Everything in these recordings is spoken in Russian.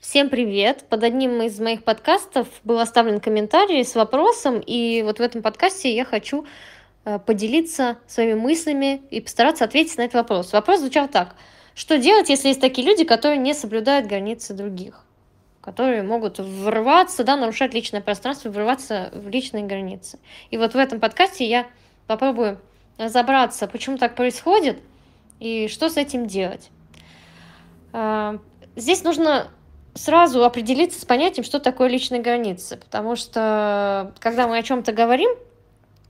Всем привет! Под одним из моих подкастов был оставлен комментарий с вопросом, и вот в этом подкасте я хочу э, поделиться своими мыслями и постараться ответить на этот вопрос. Вопрос звучал так. Что делать, если есть такие люди, которые не соблюдают границы других? которые могут врываться, да, нарушать личное пространство, врываться в личные границы. И вот в этом подкасте я попробую разобраться, почему так происходит и что с этим делать. Э, здесь нужно сразу определиться с понятием, что такое личные границы. Потому что, когда мы о чем-то говорим,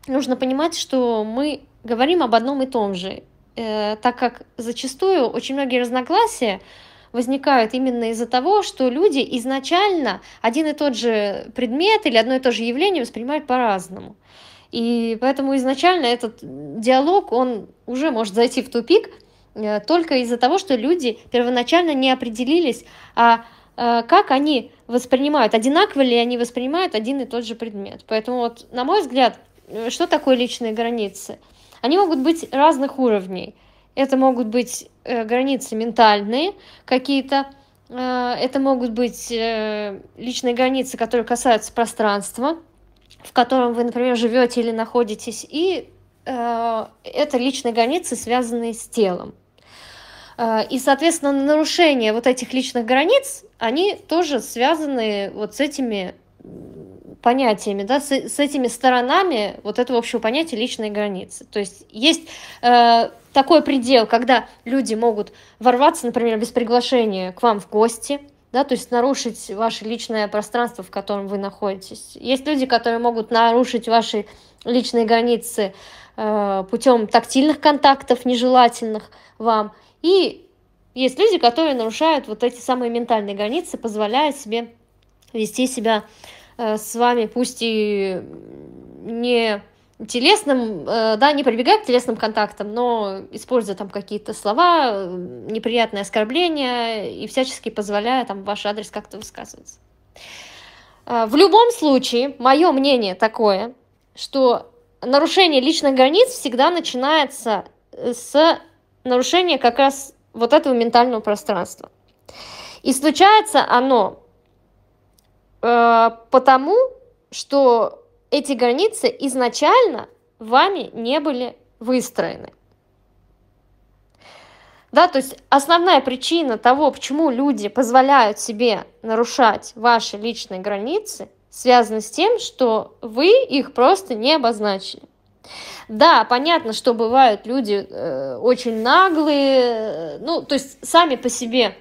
нужно понимать, что мы говорим об одном и том же. Э, так как зачастую очень многие разногласия возникают именно из-за того, что люди изначально один и тот же предмет или одно и то же явление воспринимают по-разному. И поэтому изначально этот диалог, он уже может зайти в тупик, э, только из-за того, что люди первоначально не определились, а Э, как они воспринимают, одинаково ли они воспринимают один и тот же предмет. Поэтому вот, на мой взгляд, э, что такое личные границы? Они могут быть разных уровней. Это могут быть э, границы ментальные какие-то, это могут быть личные границы, которые касаются пространства, в котором вы, например, живете или находитесь, и это личные границы, связанные с телом. Э, и, соответственно, нарушение вот этих личных границ, они тоже связаны вот с этими понятиями, да, с, с этими сторонами вот этого общего понятия личные границы. То есть есть э, такой предел, когда люди могут ворваться, например, без приглашения к вам в гости, да, то есть нарушить ваше личное пространство, в котором вы находитесь. Есть люди, которые могут нарушить ваши личные границы э, путем тактильных контактов, нежелательных вам. И есть люди, которые нарушают вот эти самые ментальные границы, позволяя себе вести себя э, с вами, пусть и не телесным, э, да, не прибегая к телесным контактам, но используя там какие-то слова, э, неприятные оскорбления и всячески позволяя там ваш адрес как-то высказываться. Э, в любом случае, мое мнение такое, что нарушение личных границ всегда начинается с нарушение как раз вот этого ментального пространства. И случается оно э, потому, что эти границы изначально вами не были выстроены. Да, то есть основная причина того, почему люди позволяют себе нарушать ваши личные границы, связана с тем, что вы их просто не обозначили. Да, понятно, что бывают люди э, очень наглые, э, ну, то есть сами по себе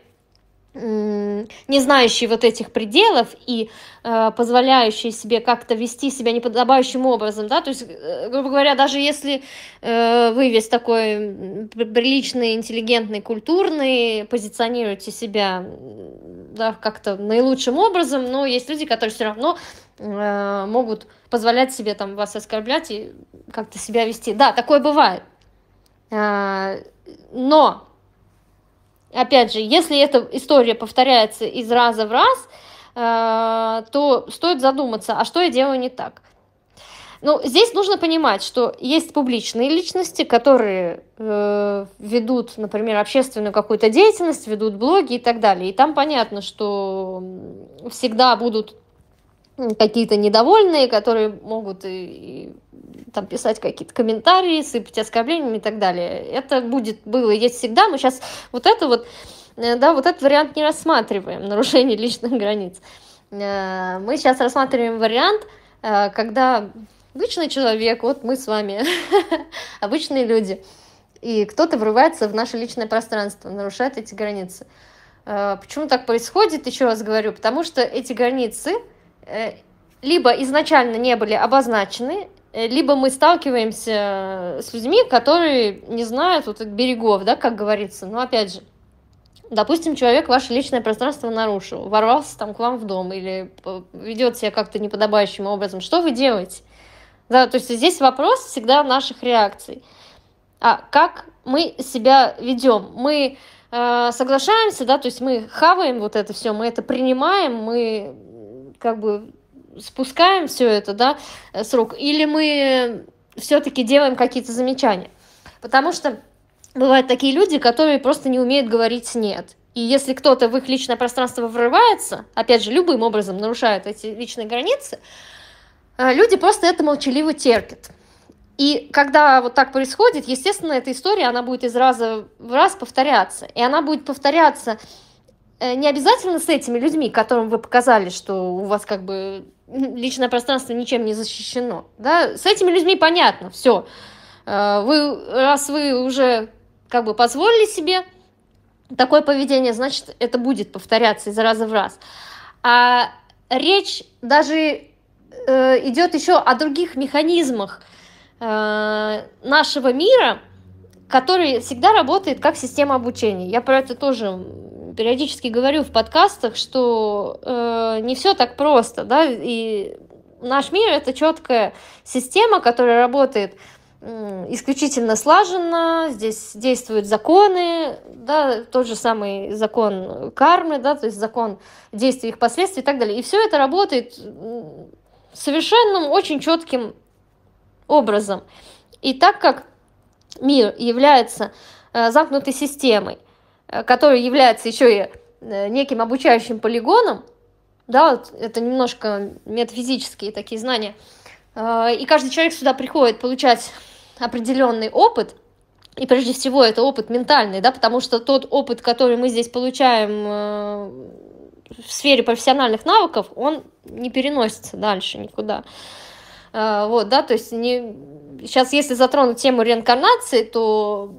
э, не знающие вот этих пределов и э, позволяющие себе как-то вести себя неподобающим образом, да, то есть, э, грубо говоря, даже если э, вы весь такой приличный, интеллигентный, культурный, позиционируете себя да, как-то наилучшим образом, но есть люди, которые все равно Э, могут позволять себе там вас оскорблять и как-то себя вести. Да, такое бывает. Э, но, опять же, если эта история повторяется из раза в раз, э, то стоит задуматься, а что я делаю не так. Ну, здесь нужно понимать, что есть публичные личности, которые э, ведут, например, общественную какую-то деятельность, ведут блоги и так далее. И там понятно, что всегда будут какие-то недовольные, которые могут и, и там писать какие-то комментарии, сыпать оскорблениями и так далее. Это будет, было и есть всегда. Мы сейчас вот это вот, э, да, вот этот вариант не рассматриваем, нарушение личных границ. Э, мы сейчас рассматриваем вариант, э, когда обычный человек, вот мы с вами, обычные люди, и кто-то врывается в наше личное пространство, нарушает эти границы. Почему так происходит, еще раз говорю, потому что эти границы – Э, либо изначально не были обозначены, э, либо мы сталкиваемся э, с людьми, которые не знают вот этих берегов, да, как говорится. Но опять же, допустим, человек ваше личное пространство нарушил, ворвался там к вам в дом или ведет себя как-то неподобающим образом, что вы делаете? Да, то есть здесь вопрос всегда наших реакций. А как мы себя ведем? Мы э, соглашаемся, да, то есть мы хаваем вот это все, мы это принимаем, мы как бы спускаем все это, да, э, с рук, или мы все-таки делаем какие-то замечания. Потому что бывают такие люди, которые просто не умеют говорить «нет». И если кто-то в их личное пространство врывается, опять же, любым образом нарушает эти личные границы, э, люди просто это молчаливо терпят. И когда вот так происходит, естественно, эта история, она будет из раза в раз повторяться. И она будет повторяться Э, не обязательно с этими людьми, которым вы показали, что у вас как бы личное пространство ничем не защищено, да, с этими людьми понятно, все. Э, вы, раз вы уже как бы позволили себе такое поведение, значит, это будет повторяться из раза в раз. А речь даже э, идет еще о других механизмах нашего мира, который всегда работает как система обучения. Я про это тоже периодически говорю в подкастах, что э, не все так просто, да, и наш мир это четкая система, которая работает исключительно слаженно, здесь действуют законы, да, тот же самый закон кармы, да, то есть закон действий их последствий и так далее. И все это работает совершенным, очень четким образом. И так как мир является э, замкнутой системой, Э, который является еще и э, неким обучающим полигоном, да, вот это немножко метафизические такие знания, э, и каждый человек сюда приходит получать определенный опыт, и прежде всего это опыт ментальный, да, потому что тот опыт, который мы здесь получаем в сфере профессиональных навыков, он не переносится дальше никуда. Вот, да, то есть не... сейчас, если затронуть тему реинкарнации, то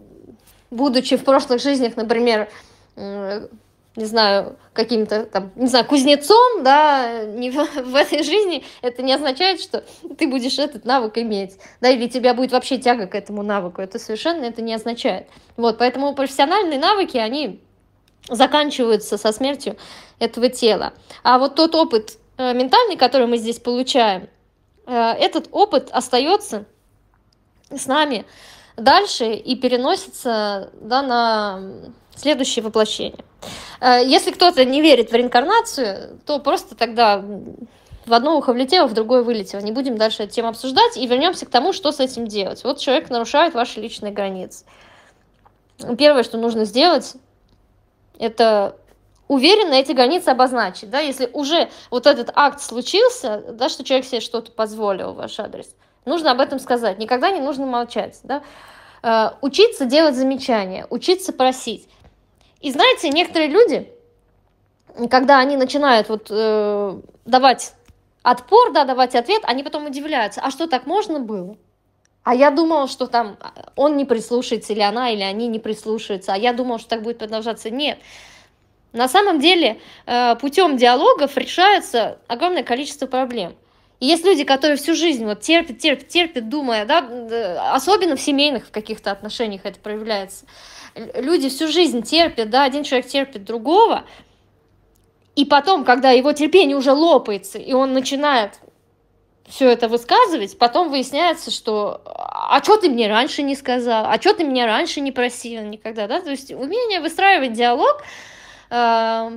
будучи в прошлых жизнях, например, не знаю, каким-то там, не знаю, кузнецом, да, не, в этой жизни, это не означает, что ты будешь этот навык иметь, да, или тебя будет вообще тяга к этому навыку, это совершенно это не означает. Вот, поэтому профессиональные навыки, они заканчиваются со смертью этого тела. А вот тот опыт э, ментальный, который мы здесь получаем, э, этот опыт остается с нами дальше и переносится да, на следующее воплощение. Э, если кто-то не верит в реинкарнацию, то просто тогда в одно ухо влетело, в другое вылетело. Не будем дальше эту тему обсуждать и вернемся к тому, что с этим делать. Вот человек нарушает ваши личные границы. Первое, что нужно сделать, это уверенно эти границы обозначить. Да? Если уже вот этот акт случился, да, что человек себе что-то позволил в ваш адрес – Нужно об этом сказать. Никогда не нужно молчать. Да? Э, учиться делать замечания, учиться просить. И знаете, некоторые люди, когда они начинают вот, э, давать отпор, да, давать ответ, они потом удивляются, а что так можно было? А я думала, что там а, он не прислушается, или она, или они не прислушаются, а я думала, что так будет продолжаться. Нет. На самом деле э, путем диалогов решается огромное количество проблем. И есть люди, которые всю жизнь вот терпят, терпят, терпят, думая, да, особенно в семейных каких-то отношениях это проявляется. Люди всю жизнь терпят, да, один человек терпит другого, и потом, когда его терпение уже лопается, и он начинает все это высказывать, потом выясняется, что а что ты мне раньше не сказал, а что ты меня раньше не просил никогда, да, то есть умение выстраивать диалог, э,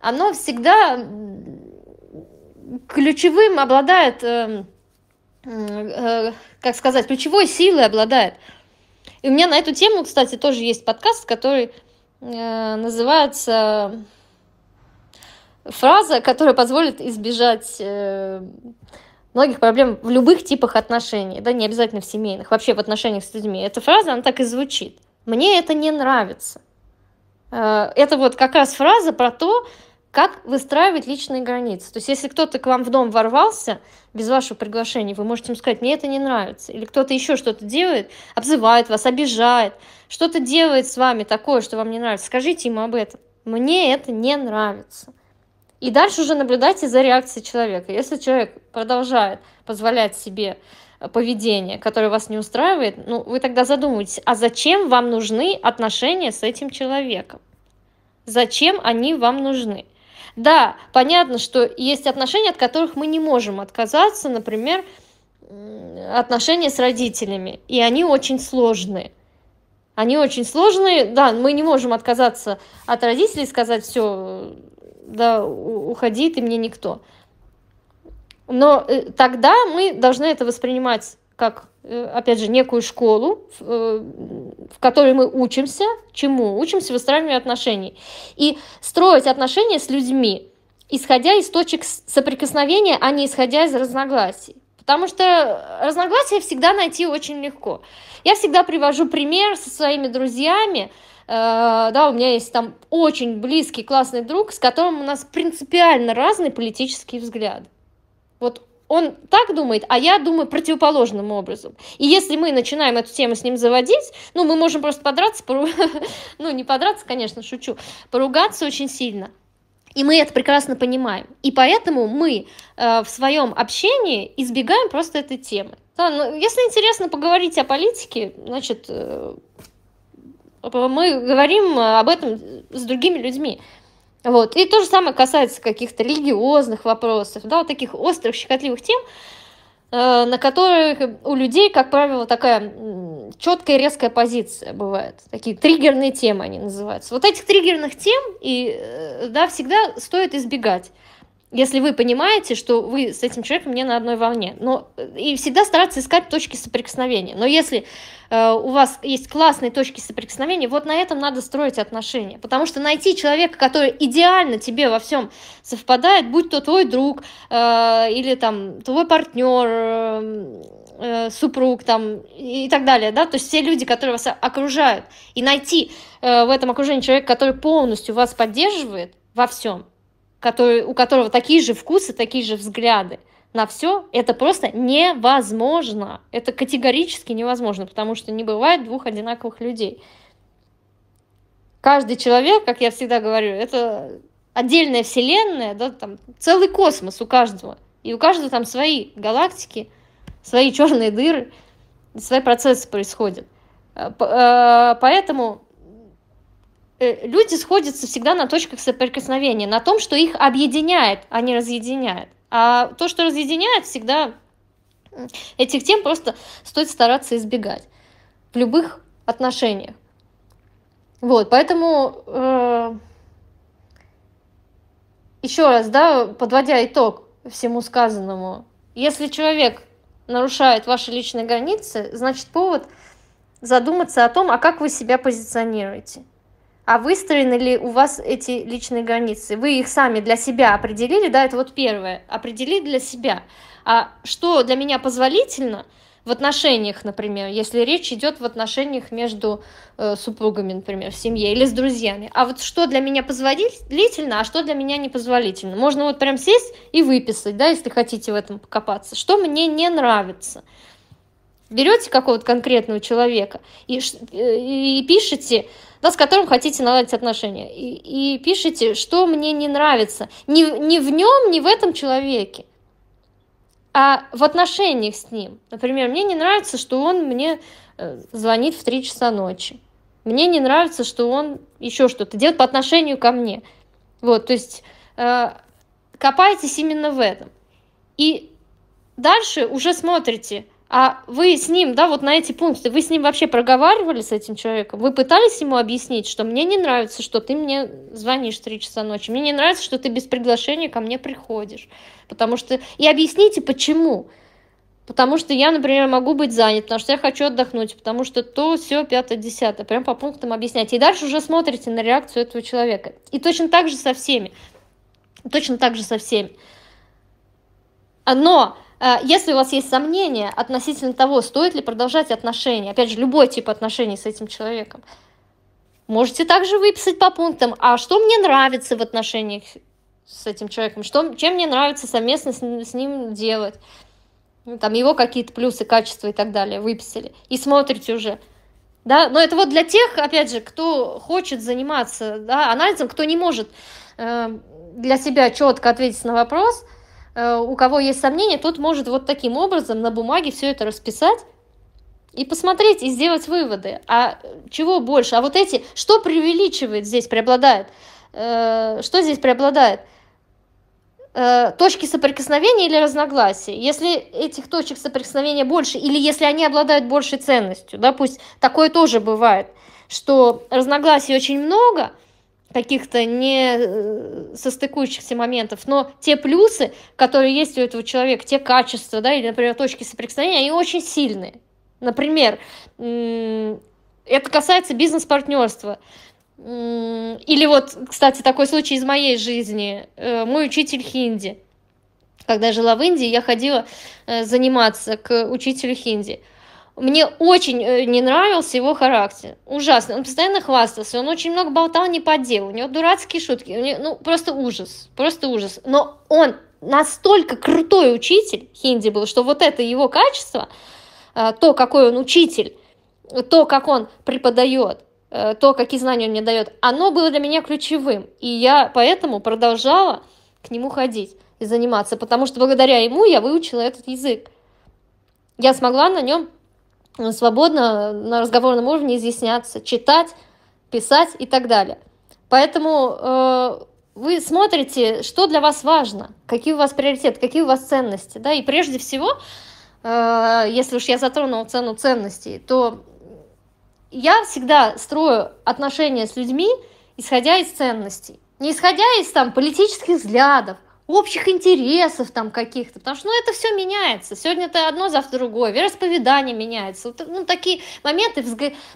оно всегда ключевым обладает, э, э, как сказать, ключевой силой обладает. И у меня на эту тему, кстати, тоже есть подкаст, который э, называется фраза, которая позволит избежать э, многих проблем в любых типах отношений, да, не обязательно в семейных, вообще в отношениях с людьми. Эта фраза, она так и звучит. Мне это не нравится. Э, это вот как раз фраза про то, как выстраивать личные границы? То есть, если кто-то к вам в дом ворвался без вашего приглашения, вы можете ему сказать, мне это не нравится. Или кто-то еще что-то делает, обзывает вас, обижает, что-то делает с вами такое, что вам не нравится. Скажите ему об этом. Мне это не нравится. И дальше уже наблюдайте за реакцией человека. Если человек продолжает позволять себе э, поведение, которое вас не устраивает, ну, вы тогда задумайтесь, а зачем вам нужны отношения с этим человеком? Зачем они вам нужны? Да, понятно, что есть отношения, от которых мы не можем отказаться, например, отношения с родителями, и они очень сложные. Они очень сложные, да, мы не можем отказаться от родителей и сказать, все, да, уходи, ты мне никто. Но э, тогда мы должны это воспринимать как Э, опять же, некую школу, э, в которой мы учимся чему? Учимся выстраивать отношений. И строить отношения с людьми, исходя из точек соприкосновения, а не исходя из разногласий. Потому что разногласия всегда найти очень легко. Я всегда привожу пример со своими друзьями. Э, да, у меня есть там очень близкий классный друг, с которым у нас принципиально разные политические взгляды. Вот он так думает, а я думаю противоположным образом. И если мы начинаем эту тему с ним заводить, ну, мы можем просто подраться, пору... ну, не подраться, конечно, шучу, поругаться очень сильно. И мы это прекрасно понимаем. И поэтому мы э, в своем общении избегаем просто этой темы. Да, ну, если интересно поговорить о политике, значит, э, мы говорим об этом с другими людьми. Вот. И то же самое касается каких-то религиозных вопросов, да, вот таких острых, щекотливых тем, э, на которых у людей, как правило, такая четкая резкая позиция бывает. Такие триггерные темы они называются. Вот этих триггерных тем и, э, да, всегда стоит избегать если вы понимаете, что вы с этим человеком не на одной волне. Но, э, и всегда стараться искать точки соприкосновения. Но если э, у вас есть классные точки соприкосновения, вот на этом надо строить отношения. Потому что найти человека, который идеально тебе во всем совпадает, будь то твой друг э, или там твой партнер, э, э, супруг там и так далее, да, то есть все люди, которые вас окружают, и найти э, в этом окружении человека, который полностью вас поддерживает во всем, который, у которого такие же вкусы, такие же взгляды на все, это просто невозможно. Это категорически невозможно, потому что не бывает двух одинаковых людей. Каждый человек, как я всегда говорю, это отдельная вселенная, да, там целый космос у каждого. И у каждого там свои галактики, свои черные дыры, свои процессы происходят. Э, э, поэтому Э, люди сходятся всегда на точках соприкосновения, на том, что их объединяет, а не разъединяет. А то, что разъединяет, всегда этих тем просто стоит стараться избегать в любых отношениях. Вот, поэтому э, еще раз, да, подводя итог всему сказанному, если человек нарушает ваши личные границы, значит повод задуматься о том, а как вы себя позиционируете – а выстроены ли у вас эти личные границы? Вы их сами для себя определили, да, это вот первое, определить для себя. А что для меня позволительно в отношениях, например, если речь идет в отношениях между э, супругами, например, в семье или с друзьями. А вот что для меня позволительно, а что для меня непозволительно. Можно вот прям сесть и выписать, да, если хотите в этом покопаться. Что мне не нравится берете какого-то конкретного человека и, э, и пишете да, с которым хотите наладить отношения. И, и пишите, что мне не нравится. Не, не в нем, не в этом человеке, а в отношениях с ним. Например, мне не нравится, что он мне э, звонит в 3 часа ночи. Мне не нравится, что он еще что-то делает по отношению ко мне. Вот, то есть э, копаетесь именно в этом. И дальше уже смотрите, а вы с ним, да, вот на эти пункты, вы с ним вообще проговаривали с этим человеком? Вы пытались ему объяснить, что мне не нравится, что ты мне звонишь в 3 часа ночи, мне не нравится, что ты без приглашения ко мне приходишь. Потому что... И объясните, почему. Потому что я, например, могу быть занят, потому что я хочу отдохнуть, потому что то, все, пятое, десятое. Прям по пунктам объяснять. И дальше уже смотрите на реакцию этого человека. И точно так же со всеми. Точно так же со всеми. Но Э, если у вас есть сомнения относительно того, стоит ли продолжать отношения, опять же, любой тип отношений с этим человеком, можете также выписать по пунктам, а что мне нравится в отношениях с этим человеком, что, чем мне нравится совместно с, с ним делать, ну, там его какие-то плюсы, качества и так далее выписали, и смотрите уже, да, но это вот для тех, опять же, кто хочет заниматься да, анализом, кто не может э, для себя четко ответить на вопрос – Э, у кого есть сомнения, тот может вот таким образом на бумаге все это расписать и посмотреть, и сделать выводы. А э, чего больше? А вот эти, что преувеличивает здесь, преобладает? Э, что здесь преобладает? Точки соприкосновения или разногласия? Если этих точек соприкосновения больше, или если они обладают большей ценностью, да, такое тоже бывает, что разногласий очень много – каких-то не э, состыкующихся моментов, но те плюсы, которые есть у этого человека, те качества, да, или, например, точки соприкосновения, они очень сильные. Например, это касается бизнес-партнерства. Или вот, кстати, такой случай из моей жизни. Э, мой учитель хинди. Когда я жила в Индии, я ходила э, заниматься к учителю хинди. Мне очень э, не нравился его характер. Ужасно. Он постоянно хвастался. Он очень много болтал не по делу. У него дурацкие шутки. него, ну, просто ужас. Просто ужас. Но он настолько крутой учитель, Хинди был, что вот это его качество, э, то, какой он учитель, то, как он преподает, э, то, какие знания он мне дает, оно было для меня ключевым. И я поэтому продолжала к нему ходить и заниматься, потому что благодаря ему я выучила этот язык. Я смогла на нем свободно на разговорном уровне изъясняться, читать, писать и так далее. Поэтому э, вы смотрите, что для вас важно, какие у вас приоритеты, какие у вас ценности. Да? И прежде всего, э, если уж я затронула цену ценностей, то я всегда строю отношения с людьми, исходя из ценностей. Не исходя из там, политических взглядов, общих интересов там каких-то, потому что, ну, это все меняется. Сегодня это одно, завтра другое, вероисповедание меняется. Вот, ну, такие моменты,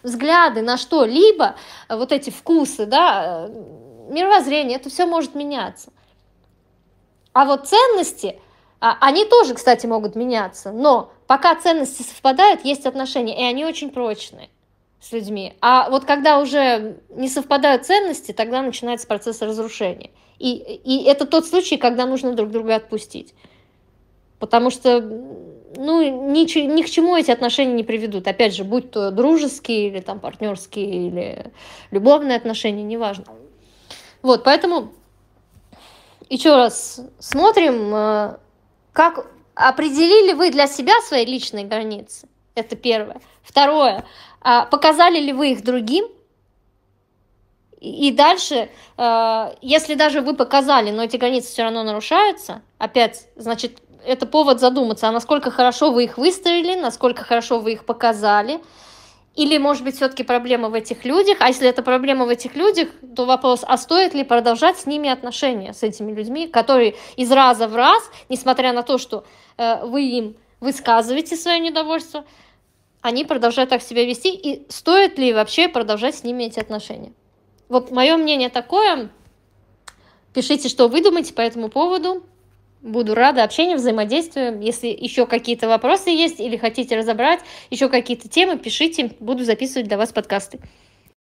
взгляды на что-либо, вот эти вкусы, да, э, мировоззрение, это все может меняться. А вот ценности, а, они тоже, кстати, могут меняться, но пока ценности совпадают, есть отношения, и они очень прочные с людьми. А вот когда уже не совпадают ценности, тогда начинается процесс разрушения. И, и это тот случай, когда нужно друг друга отпустить. Потому что ну, ни, ни к чему эти отношения не приведут. Опять же, будь то дружеские или там партнерские, или любовные отношения, неважно. Вот, поэтому еще раз смотрим, э, как определили вы для себя свои личные границы. Это первое. Второе, а показали ли вы их другим? И дальше, э, если даже вы показали, но эти границы все равно нарушаются, опять, значит, это повод задуматься, а насколько хорошо вы их выстроили, насколько хорошо вы их показали, или, может быть, все-таки проблема в этих людях, а если это проблема в этих людях, то вопрос, а стоит ли продолжать с ними отношения, с этими людьми, которые из раза в раз, несмотря на то, что э, вы им высказываете свое недовольство, они продолжают так себя вести, и стоит ли вообще продолжать с ними эти отношения? Вот мое мнение такое. Пишите, что вы думаете по этому поводу. Буду рада общению, взаимодействию. Если еще какие-то вопросы есть или хотите разобрать еще какие-то темы, пишите. Буду записывать для вас подкасты.